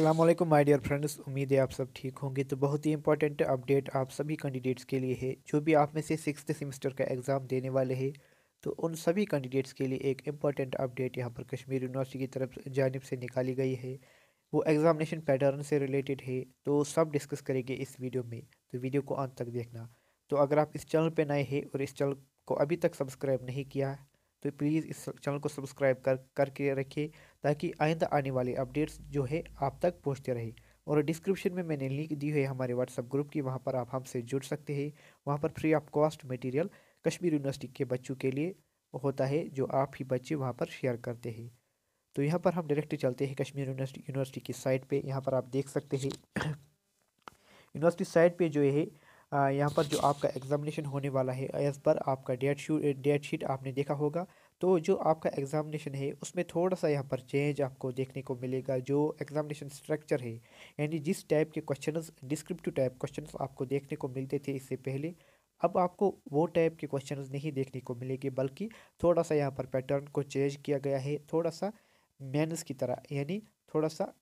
Aslam my dear friends उम्मीद है आप सब ठीक होंगे तो बहुत ही इंपॉर्टेंट अपडेट आप सभी कैंडिडेट्स के लिए है जो भी आप में से सिक्स सेमेस्टर का एग्ज़ाम देने वाले हैं तो उन सभी कैंडिडेट्स के लिए एक इम्पॉर्टेंट अपडेट यहाँ पर कश्मीर यूनिवर्सिटी की तरफ जानब से निकाली गई है वो एग्ज़ामिनेशन पैटर्न से रिलेटेड है तो सब डिस्कस करेंगे इस वीडियो में तो वीडियो को अंत तक देखना तो अगर आप इस चैनल पर नए हैं और इस चैनल को अभी तक सब्सक्राइब नहीं किया तो प्लीज़ इस चैनल को सब्सक्राइब कर करके रखिए ताकि आइंदा आने वाले अपडेट्स जो है आप तक पहुँचते रहे और डिस्क्रिप्शन में मैंने लिंक दी है हमारे व्हाट्सअप ग्रुप की वहाँ पर आप हमसे जुड़ सकते हैं वहाँ पर free of cost material Kashmir university के बच्चों के लिए होता है जो आप ही बच्चे वहाँ पर शेयर करते हैं तो यहाँ पर हम डायरेक्ट चलते हैं कश्मीर यूनिवर्सिटी यूनिवर्सिटी की साइट पे यहाँ पर आप देख सकते हैं यूनिवर्सिटी साइट पे जो है यहाँ पर जो आपका एग्ज़ामिनेशन होने वाला है एज़ पर आपका डेट डेट शीट आपने देखा होगा तो जो आपका एग्ज़ामिनेशन है उसमें थोड़ा सा यहाँ पर चेंज आपको देखने को मिलेगा जो एग्ज़ामिनेशन स्ट्रक्चर है यानी जिस टाइप के क्वेश्चन डिस्क्रिप्टिव टाइप क्वेश्चन आपको देखने को मिलते थे इससे पहले अब आपको वो टाइप के क्वेश्चन नहीं देखने को मिलेंगे बल्कि थोड़ा सा यहाँ पर पैटर्न को चेंज किया गया है थोड़ा सा मैनस की तरह यानी थोड़ा सा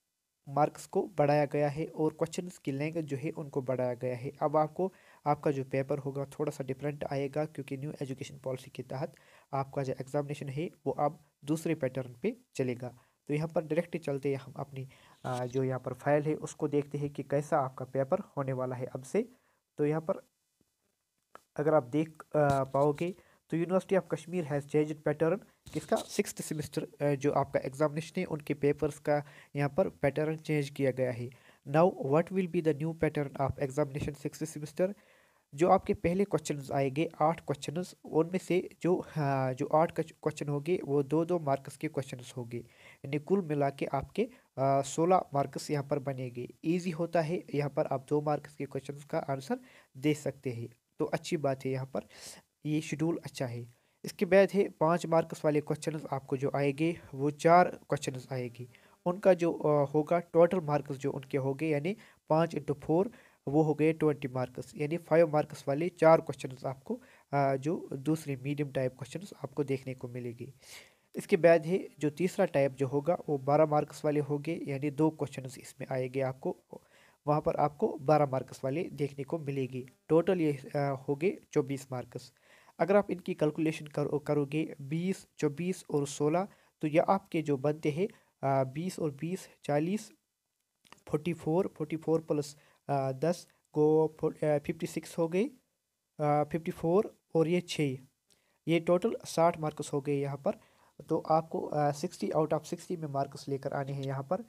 मार्क्स को बढ़ाया गया है और क्वेश्चन की लेंथ जो है उनको बढ़ाया गया है अब आपको आपका जो पेपर होगा थोड़ा सा डिफरेंट आएगा क्योंकि न्यू एजुकेशन पॉलिसी के तहत आपका जो एग्जामिनेशन है वो अब दूसरे पैटर्न पे चलेगा तो यहाँ पर डायरेक्ट चलते हम अपनी जो यहाँ पर फाइल है उसको देखते हैं कि कैसा आपका पेपर होने वाला है अब से तो यहाँ पर अगर आप देख पाओगे तो university of Kashmir has change pattern किसका सिक्स सेमेस्टर जो आपका एग्जामिनेशन है उनके पेपर्स का यहाँ पर पैटर्न चेंज किया गया है now what will be the new pattern of examination six semester जो आपके पहले क्वेश्चन आएंगे आठ क्वेश्चन उनमें से जो हाँ, जो आठ क्वेश्चन होंगे वो दो दो मार्क्स के क्वेश्चन होंगे यानी कुल मिला के आपके सोलह मार्क्स यहाँ पर बनेंगे ईजी होता है यहाँ पर आप दो मार्क्स के क्वेश्चन का आंसर दे सकते हैं तो अच्छी बात है यहाँ पर ये शेड्यूल अच्छा है इसके बाद है पाँच मार्क्स वाले क्वेश्चन आपको जो आएंगे वो चार क्वेश्चन आएगी उनका जो होगा टोटल मार्क्स जो उनके होंगे यानी पाँच इंटू फोर वो हो गए ट्वेंटी मार्क्स यानी फाइव मार्क्स वाले चार क्वेश्चन आपको जो दूसरे मीडियम टाइप क्वेश्चन आपको देखने को मिलेंगे इसके बाद है जो तीसरा टाइप जो होगा वो बारह मार्क्स वाले होंगे यानी दो क्वेश्चन इसमें आएंगे आपको वहाँ पर आपको बारह मार्क्स वाले देखने को मिलेगी टोटल ये हो गए चौबीस मार्क्स अगर आप इनकी कैलकुलेशन करो करोगे बीस चौबीस और सोलह तो यह आपके जो बनते हैं बीस और बीस चालीस forty four forty four plus दस को फिफ्टी सिक्स हो गई फिफ्टी फोर और ये छः ये टोटल साठ मार्क्स हो गए यहाँ पर तो आपको सिक्सटी आउट ऑफ सिक्सटी में मार्क्स लेकर आने हैं यहाँ पर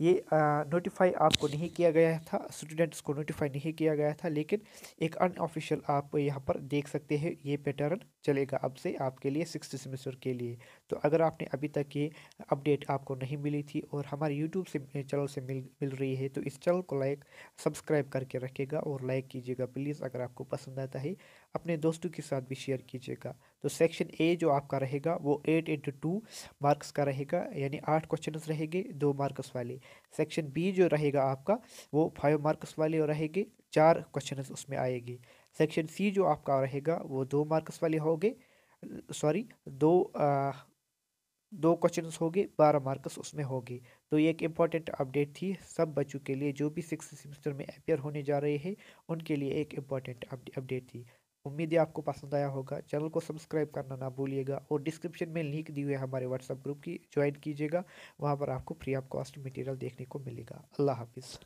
ये नोटिफाई आपको नहीं किया गया था स्टूडेंट्स को नोटिफाई नहीं किया गया था लेकिन एक अनऑफिशियल आप यहाँ पर देख सकते हैं ये पैटर्न चलेगा अब से आपके लिए सिक्स सेमेस्टर के लिए तो अगर आपने अभी तक ये अपडेट आपको नहीं मिली थी और हमारे यूट्यूब से चैनल से मिल मिल रही है तो इस चैनल को लाइक सब्सक्राइब करके रखेगा और लाइक कीजिएगा प्लीज़ अगर आपको पसंद आता है अपने दोस्तों के साथ भी शेयर कीजिएगा तो सेक्शन ए जो आपका रहेगा वो एट इंटू टू मार्क्स का रहेगा यानी आठ क्वेश्चन रहेंगे दो मार्क्स वाले सेक्शन बी जो रहेगा आपका वो फाइव मार्क्स वाले रहेंगे चार क्वेश्चन उसमें आएंगे सेक्शन सी जो आपका रहेगा वो दो मार्क्स वाले होंगे सॉरी दो आ, दो क्वेश्चन होंगे बारह मार्क्स उसमें होंगे तो ये एक इम्पॉर्टेंट अपडेट थी सब बच्चों के लिए जो भी सिक्स सेमेस्टर में अपेयर होने जा रहे हैं उनके लिए एक इम्पॉर्टेंट अपडेट थी उम्मीद है आपको पसंद आया होगा चैनल को सब्सक्राइब करना ना भूलिएगा और डिस्क्रिप्शन में लिंक दी हुई है हमारे व्हाट्सएप ग्रुप की ज्वाइन कीजिएगा वहाँ पर आपको फ्री ऑफ कॉस्ट मटेरियल देखने को मिलेगा अल्लाह हाफिज़